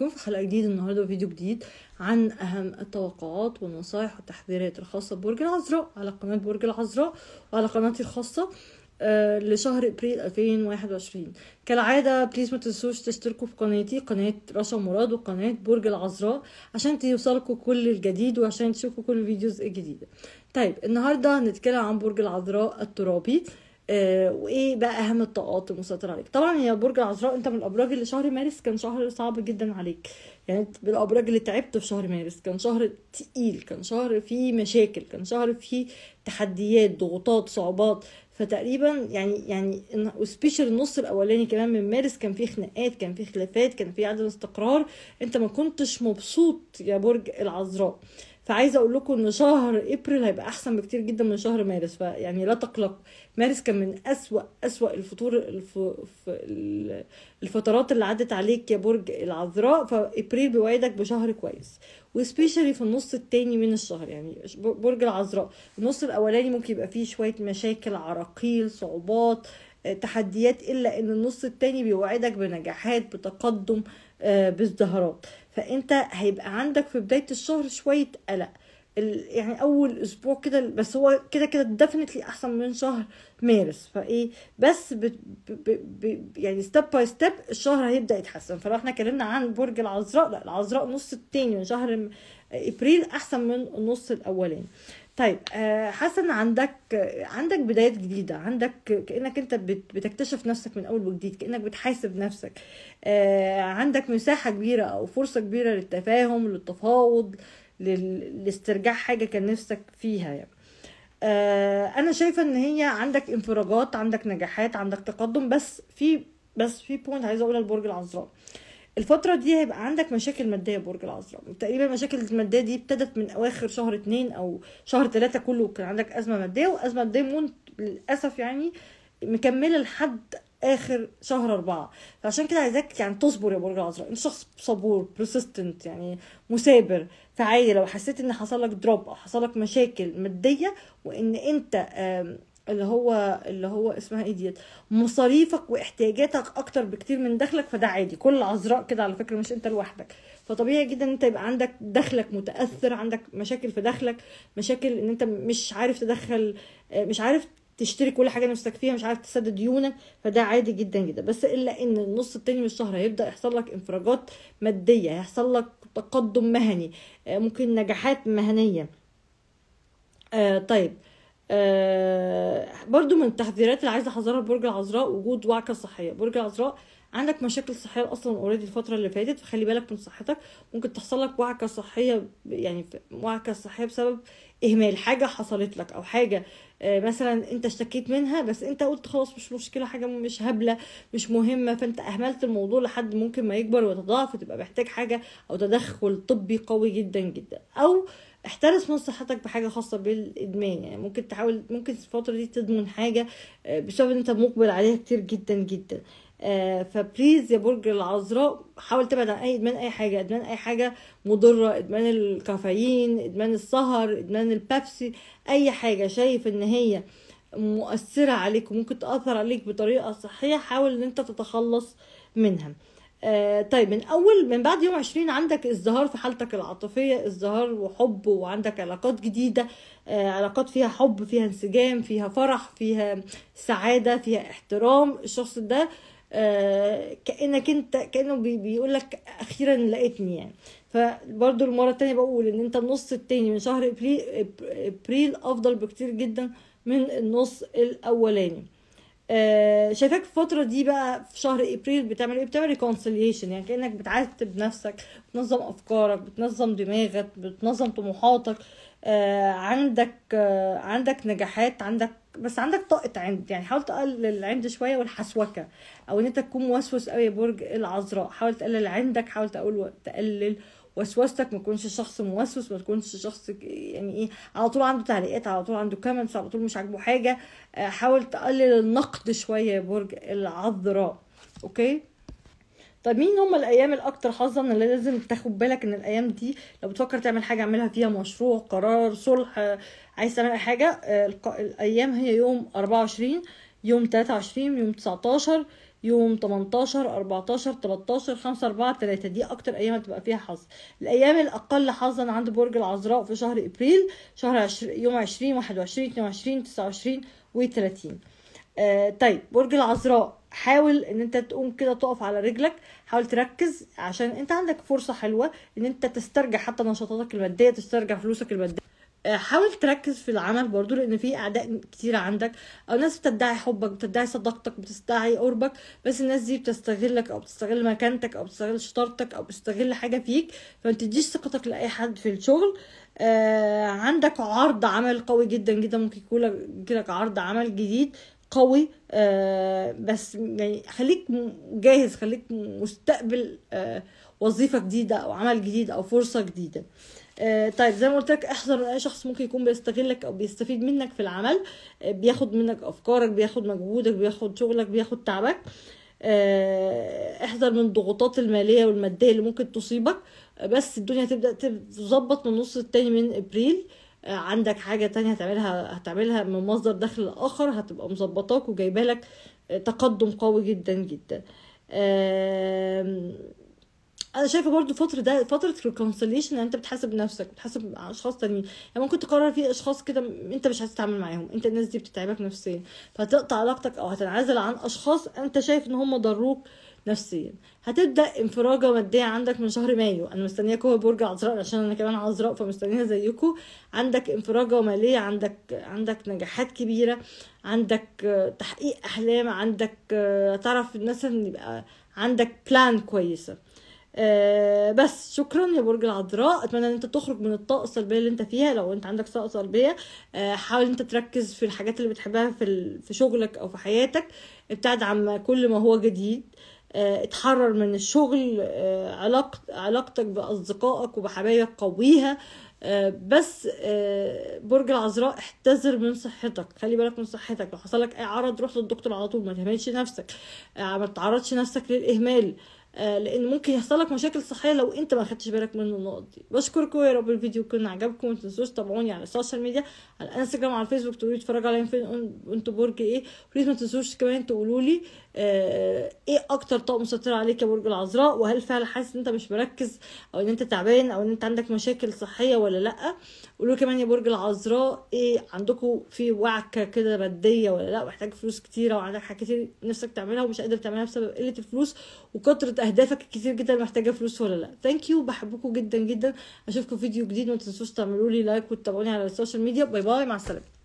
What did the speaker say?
معاكم في حلقه جديده النهارده وفيديو جديد عن اهم التوقعات والنصايح والتحذيرات الخاصه ببرج العذراء على قناه برج العذراء وعلى قناتي الخاصه آه، لشهر ابريل 2021 كالعاده بليز ما تنسوش تشتركوا في قناتي قناه رشا مراد وقناه برج العذراء عشان توصلكوا كل الجديد وعشان تشوفوا كل الفيديوز الجديده طيب النهارده هنتكلم عن برج العذراء الترابي آه، وايه بقى اهم الطاقات المسيطره عليك طبعا يا برج العذراء انت من الابراج اللي شهر مارس كان شهر صعب جدا عليك يعني من الابراج اللي تعبت في شهر مارس كان شهر تقيل كان شهر فيه مشاكل كان شهر فيه تحديات ضغوطات صعوبات فتقريبا يعني يعني وسبيشال النص الاولاني كمان من مارس كان فيه خناقات كان فيه خلافات كان فيه عدم استقرار انت ما كنتش مبسوط يا برج العذراء فعايزه اقول لكم ان شهر ابريل هيبقى احسن بكتير جدا من شهر مارس فيعني لا تقلق مارس كان من اسوا اسوا الفطور الف... الفترات اللي عدت عليك يا برج العذراء فابريل بيوعدك بشهر كويس وسبيشالي في النص التاني من الشهر يعني برج العذراء النص الاولاني ممكن يبقى فيه شويه مشاكل عراقيل صعوبات تحديات الا ان النص التاني بيوعدك بنجاحات بتقدم آه، بازدهارات فانت هيبقى عندك في بدايه الشهر شويه قلق يعني اول اسبوع كده بس هو كده كده ديفنتلي احسن من شهر مارس فايه بس ب ب ب يعني ستيب باي ستيب الشهر هيبدا يتحسن فلو احنا اتكلمنا عن برج العذراء لا العذراء نص التاني من شهر ابريل احسن من النص الاولاني طيب آه، حسن عندك عندك بدايات جديده عندك كانك انت بتكتشف نفسك من اول وجديد كانك بتحاسب نفسك آه، عندك مساحه كبيره او فرصه كبيره للتفاهم للتفاوض لاسترجاع حاجه كان نفسك فيها يعني آه، انا شايفه ان هي عندك انفراجات عندك نجاحات عندك تقدم بس في بس في بوينت عايزه اقولها لبرج العذراء آه الفتره دي هيبقى عندك مشاكل ماديه برج العذراء تقريبا المشاكل الماديه دي ابتدت من اواخر شهر اتنين او شهر تلاته كله كان عندك ازمه ماديه وازمه ماديه للاسف يعني مكمله لحد اخر شهر أربعة فعشان كده عايزاك يعني تصبر يا برج العذراء انت شخص صبور بروسيستنت يعني مثابر فعادي لو حسيت ان حصل لك دروب او حصل لك مشاكل ماديه وان انت اللي هو اللي هو اسمها ايه ديت مصاريفك واحتياجاتك اكتر بكتير من دخلك فده عادي كل العذراء كده على فكره مش انت لوحدك فطبيعي جدا ان انت يبقى عندك دخلك متاثر عندك مشاكل في دخلك مشاكل ان انت مش عارف تدخل آه، مش عارف تشتري كل حاجه نفسك فيها مش عارف تسدد ديونك فده عادي جدا جدا بس الا ان النص التاني من الشهر هيبدا يحصل لك انفراجات ماديه هيحصل لك تقدم مهني آه، ممكن نجاحات مهنيه آه، طيب آه برضو من التحذيرات اللي عايزه احذرها برج العذراء وجود وعكه صحيه برج العذراء عندك مشاكل صحيه اصلا اوريدي الفتره اللي فاتت فخلي بالك من صحتك ممكن تحصل لك وعكه صحيه يعني وعكه صحيه بسبب اهمال حاجه حصلت لك او حاجه آه، مثلا انت اشتكيت منها بس انت قلت خلاص مش مشكله حاجه مش هبله مش مهمه فانت اهملت الموضوع لحد ممكن ما يكبر ويتضاعف وتبقى محتاج حاجه او تدخل طبي قوي جدا جدا او احترس من صحتك بحاجه خاصه بالادمان يعني ممكن تحاول ممكن في الفتره دي تدمن حاجه آه، بسبب ان انت مقبل عليها كتير جدا جدا آه، فبليز يا برج العذراء حاول تبعد عن اي ادمان اي حاجه ادمان اي حاجه مضره ادمان الكافيين ادمان السهر ادمان البيبسي اي حاجه شايف ان هي مؤثره عليك وممكن تاثر عليك بطريقه صحيه حاول ان انت تتخلص منها آه، طيب من اول من بعد يوم عشرين عندك ازدهار في حالتك العاطفيه ازدهار وحب وعندك علاقات جديده آه، علاقات فيها حب فيها انسجام فيها فرح فيها سعاده فيها احترام الشخص ده آه، كانك انت كانه بيقول لك اخيرا لقيتني يعني فبرضه المره التانية بقول ان انت النص التاني من شهر ابريل افضل بكتير جدا من النص الاولاني آه، شايفاك في الفتره دي بقى في شهر ابريل بتعمل ايه بتعمل ريكونسيليشن يعني كانك بتعاتب نفسك بتنظم افكارك بتنظم دماغك بتنظم طموحاتك آه، عندك آه، عندك نجاحات عندك بس عندك طاقه عند يعني حاول تقلل العند شويه والحسوكه او ان انت تكون موسوس قوي برج العذراء حاول تقلل عندك حاول تقول تقلل وسوستك ما تكونش شخص موسوس ما تكونش شخص يعني ايه على طول عنده تعليقات على طول عنده كومنتس على طول مش عاجبه حاجه آه، حاول تقلل النقد شويه يا برج العذراء اوكي طب مين هم الايام الاكثر حظا اللي لازم تاخد بالك ان الايام دي لو بتفكر تعمل حاجه اعملها فيها مشروع قرار صلح آه، عايز تعمل اي حاجه آه، الايام هي يوم 24 يوم 23 يوم 19 يوم 18 14 13 5 4 3 دي اكتر ايام هتبقى فيها حظ الايام الاقل حظا عند برج العذراء في شهر ابريل شهر عشر... يوم 20 21 22 29 و30 آه طيب برج العذراء حاول ان انت تقوم كده تقف على رجلك حاول تركز عشان انت عندك فرصه حلوه ان انت تسترجع حتى نشاطاتك الماديه تسترجع فلوسك الماديه آه، حاول تركز في العمل برضو لان في اعداء كتير عندك او ناس بتدعي حبك بتدعي صداقتك بتدعي قربك بس الناس دي بتستغلك او بتستغل مكانتك او بتستغل شطارتك او بتستغل حاجه فيك فما تديش ثقتك لاي حد في الشغل آه عندك عرض عمل قوي جدا جدا ممكن يكون لك عرض عمل جديد قوي آه بس يعني خليك جاهز خليك مستقبل آه وظيفه جديده او عمل جديد او فرصه جديده آه آه، طيب زي ما قلت لك احذر من اي شخص ممكن يكون بيستغلك او بيستفيد منك في العمل آه، بياخد منك افكارك بياخد مجهودك بياخد شغلك بياخد تعبك آه، احذر من الضغوطات الماليه والماديه اللي ممكن تصيبك بس الدنيا هتبدا تظبط من النص التاني من ابريل عندك حاجه تانية هتعملها هتعملها من مصدر دخل اخر هتبقى مظبطاك وجايبه لك تقدم قوي جدا جدا انا شايفه برضو الفتره ده فتره الكونسليشن يعني انت بتحاسب نفسك بتحاسب اشخاص تانيين يعني ممكن تقرر في اشخاص كده انت مش عايز تتعامل معاهم انت الناس دي بتتعبك نفسيا فهتقطع علاقتك او هتنعزل عن اشخاص انت شايف ان هم ضروك نفسيا هتبدا انفراجه ماديه عندك من شهر مايو انا مستنياكم هو برج عذراء عشان انا كمان عذراء فمستنيها زيكم عندك انفراجه ماليه عندك عندك نجاحات كبيره عندك تحقيق احلام عندك تعرف الناس ان يبقى عندك بلان كويسه آه، بس شكرا يا برج العذراء اتمنى ان انت تخرج من الطاقه السلبيه اللي انت فيها لو انت عندك طاقه سلبيه آه، حاول انت تركز في الحاجات اللي بتحبها في في شغلك او في حياتك ابتعد عن كل ما هو جديد آه، اتحرر من الشغل علاقت علاقتك باصدقائك وبحبايبك قويها بس برج العذراء احتذر من صحتك خلي بالك من صحتك لو حصل لك اي عرض روح للدكتور على طول ما تهملش نفسك ما تعرضش نفسك للاهمال آه، لان ممكن يحصل لك مشاكل صحيه لو انت ما خدتش بالك من النقط دي بشكركم يا رب الفيديو يكون عجبكم ما تنسوش تابعوني على السوشيال ميديا على الانستجرام على الفيسبوك تقولوا اتفرجوا عليا فين انتوا برج ايه بليز ما تنسوش كمان تقولوا لي آه، ايه اكتر طاقه مسيطره عليك يا برج العذراء وهل فعلا حاسس ان انت مش مركز او ان انت تعبان او ان انت عندك مشاكل صحيه ولا لا قولوا كمان يا برج العذراء ايه عندكم في وعكه كده ماديه ولا لا محتاج فلوس كتيره وعندك حاجات كتير نفسك تعملها ومش قادر تعملها بسبب قله الفلوس وكثره اهدافك الكتير جدا محتاجه فلوس ولا لا ثانك يو بحبكم جدا جدا اشوفكم في فيديو جديد ما تنسوش تعملوا لي لايك وتتابعوني على السوشيال ميديا باي باي مع السلامه